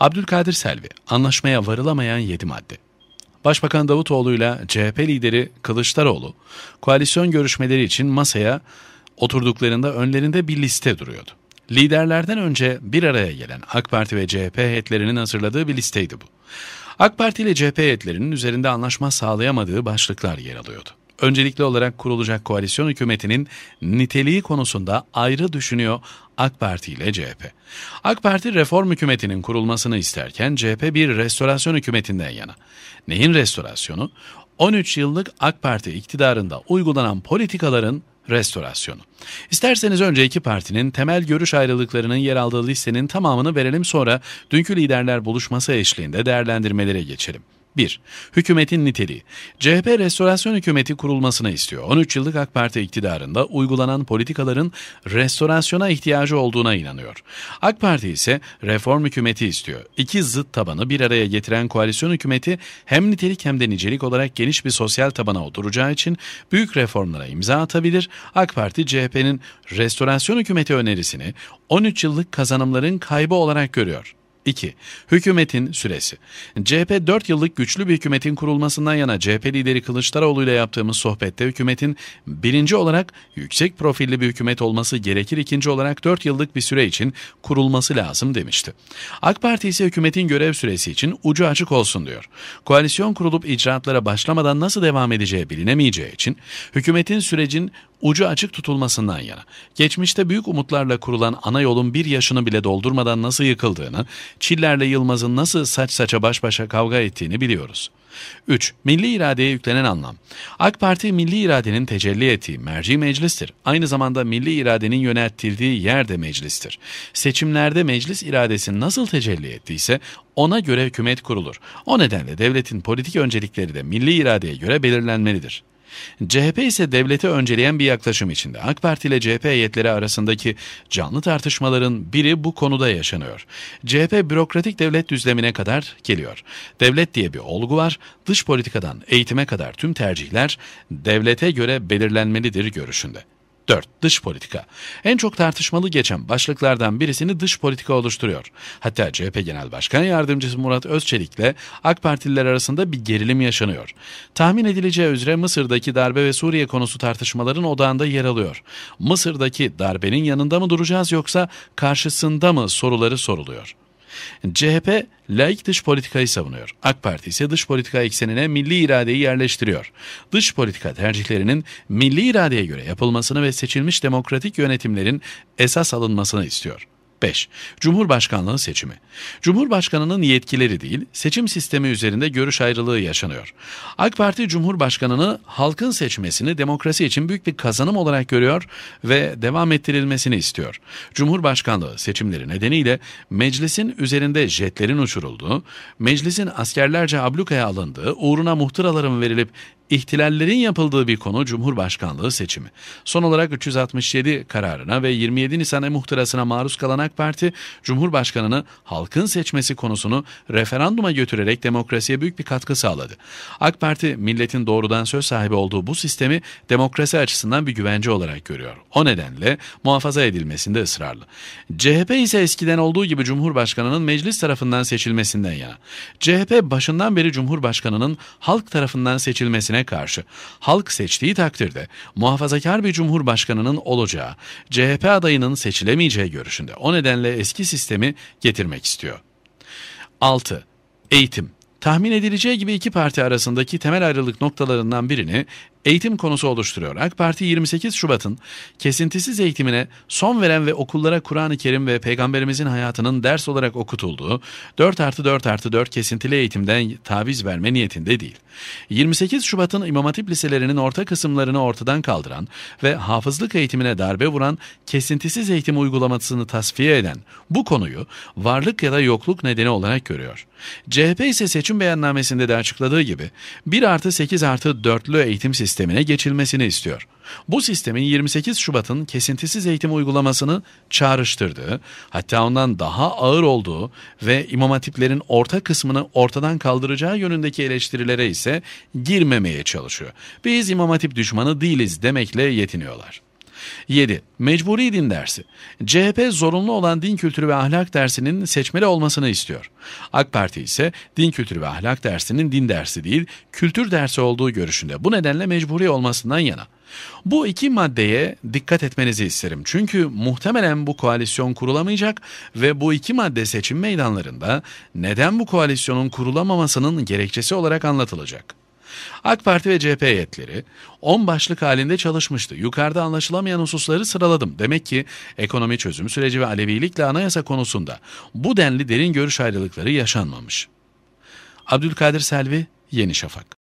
Abdülkadir Selvi, anlaşmaya varılamayan 7 madde. Başbakan Davutoğlu ile CHP lideri Kılıçdaroğlu, koalisyon görüşmeleri için masaya oturduklarında önlerinde bir liste duruyordu. Liderlerden önce bir araya gelen AK Parti ve CHP heyetlerinin hazırladığı bir listeydi bu. AK Parti ile CHP heyetlerinin üzerinde anlaşma sağlayamadığı başlıklar yer alıyordu. Öncelikli olarak kurulacak koalisyon hükümetinin niteliği konusunda ayrı düşünüyor AK Parti ile CHP. AK Parti reform hükümetinin kurulmasını isterken CHP bir restorasyon hükümetinden yana. Neyin restorasyonu? 13 yıllık AK Parti iktidarında uygulanan politikaların restorasyonu. İsterseniz önce iki partinin temel görüş ayrılıklarının yer aldığı listenin tamamını verelim sonra dünkü liderler buluşması eşliğinde değerlendirmelere geçelim. 1. Hükümetin niteliği. CHP restorasyon hükümeti kurulmasını istiyor. 13 yıllık AK Parti iktidarında uygulanan politikaların restorasyona ihtiyacı olduğuna inanıyor. AK Parti ise reform hükümeti istiyor. İki zıt tabanı bir araya getiren koalisyon hükümeti hem nitelik hem de nicelik olarak geniş bir sosyal tabana oturacağı için büyük reformlara imza atabilir. AK Parti CHP'nin restorasyon hükümeti önerisini 13 yıllık kazanımların kaybı olarak görüyor. 2. Hükümetin süresi. CHP 4 yıllık güçlü bir hükümetin kurulmasından yana CHP lideri Kılıçdaroğlu ile yaptığımız sohbette hükümetin birinci olarak yüksek profilli bir hükümet olması gerekir, ikinci olarak 4 yıllık bir süre için kurulması lazım demişti. AK Parti ise hükümetin görev süresi için ucu açık olsun diyor. Koalisyon kurulup icraatlara başlamadan nasıl devam edeceği bilinemeyeceği için hükümetin sürecin ucu açık tutulmasından yana, geçmişte büyük umutlarla kurulan ana yolun bir yaşını bile doldurmadan nasıl yıkıldığını, Çiller'le Yılmaz'ın nasıl saç saça baş başa kavga ettiğini biliyoruz. 3. Milli iradeye yüklenen anlam. AK Parti milli iradenin tecelli ettiği merci meclistir. Aynı zamanda milli iradenin yöneltildiği yer de meclistir. Seçimlerde meclis iradesi nasıl tecelli ettiyse ona göre hükümet kurulur. O nedenle devletin politik öncelikleri de milli iradeye göre belirlenmelidir. CHP ise devleti önceleyen bir yaklaşım içinde. AK Parti ile CHP heyetleri arasındaki canlı tartışmaların biri bu konuda yaşanıyor. CHP bürokratik devlet düzlemine kadar geliyor. Devlet diye bir olgu var. Dış politikadan eğitime kadar tüm tercihler devlete göre belirlenmelidir görüşünde. 4. Dış politika. En çok tartışmalı geçen başlıklardan birisini dış politika oluşturuyor. Hatta CHP Genel Başkanı Yardımcısı Murat Özçelik'le AK Partililer arasında bir gerilim yaşanıyor. Tahmin edileceği üzere Mısır'daki darbe ve Suriye konusu tartışmaların odağında yer alıyor. Mısır'daki darbenin yanında mı duracağız yoksa karşısında mı soruları soruluyor. CHP laik dış politikayı savunuyor. AK Parti ise dış politika eksenine milli iradeyi yerleştiriyor. Dış politika tercihlerinin milli iradeye göre yapılmasını ve seçilmiş demokratik yönetimlerin esas alınmasını istiyor. 5. Cumhurbaşkanlığı seçimi. Cumhurbaşkanının yetkileri değil, seçim sistemi üzerinde görüş ayrılığı yaşanıyor. AK Parti Cumhurbaşkanını halkın seçmesini demokrasi için büyük bir kazanım olarak görüyor ve devam ettirilmesini istiyor. Cumhurbaşkanlığı seçimleri nedeniyle meclisin üzerinde jetlerin uçurulduğu, meclisin askerlerce ablukaya alındığı, uğruna muhtıraların verilip İhtilallerin yapıldığı bir konu Cumhurbaşkanlığı seçimi. Son olarak 367 kararına ve 27 Nisan'a muhtırasına maruz kalan AK Parti, Cumhurbaşkanını halkın seçmesi konusunu referanduma götürerek demokrasiye büyük bir katkı sağladı. AK Parti, milletin doğrudan söz sahibi olduğu bu sistemi demokrasi açısından bir güvence olarak görüyor. O nedenle muhafaza edilmesinde ısrarlı. CHP ise eskiden olduğu gibi Cumhurbaşkanının meclis tarafından seçilmesinden yana. CHP başından beri Cumhurbaşkanının halk tarafından seçilmesine düşüncesine karşı halk seçtiği takdirde muhafazakar bir cumhurbaşkanının olacağı, CHP adayının seçilemeyeceği görüşünde. O nedenle eski sistemi getirmek istiyor. 6. Eğitim Tahmin edileceği gibi iki parti arasındaki temel ayrılık noktalarından birini eğitim konusu oluşturuyor. AK Parti 28 Şubat'ın kesintisiz eğitimine son veren ve okullara Kur'an-ı Kerim ve Peygamberimizin hayatının ders olarak okutulduğu 4 artı 4 artı 4 kesintili eğitimden taviz verme niyetinde değil. 28 Şubat'ın İmam Hatip liselerinin orta kısımlarını ortadan kaldıran ve hafızlık eğitimine darbe vuran kesintisiz eğitim uygulamasını tasfiye eden bu konuyu varlık ya da yokluk nedeni olarak görüyor. CHP ise seçim Kurumun beyannamesinde de açıkladığı gibi 1 artı 8 artı 4'lü eğitim sistemine geçilmesini istiyor. Bu sistemin 28 Şubat'ın kesintisiz eğitim uygulamasını çağrıştırdığı, hatta ondan daha ağır olduğu ve imam hatiplerin orta kısmını ortadan kaldıracağı yönündeki eleştirilere ise girmemeye çalışıyor. Biz imam hatip düşmanı değiliz demekle yetiniyorlar. 7. Mecburi din dersi. CHP zorunlu olan din kültürü ve ahlak dersinin seçmeli olmasını istiyor. AK Parti ise din kültürü ve ahlak dersinin din dersi değil, kültür dersi olduğu görüşünde. Bu nedenle mecburi olmasından yana. Bu iki maddeye dikkat etmenizi isterim. Çünkü muhtemelen bu koalisyon kurulamayacak ve bu iki madde seçim meydanlarında neden bu koalisyonun kurulamamasının gerekçesi olarak anlatılacak. AK Parti ve CHP heyetleri 10 başlık halinde çalışmıştı. Yukarıda anlaşılamayan hususları sıraladım. Demek ki ekonomi çözüm süreci ve Alevilikle anayasa konusunda bu denli derin görüş ayrılıkları yaşanmamış. Abdülkadir Selvi, Yeni Şafak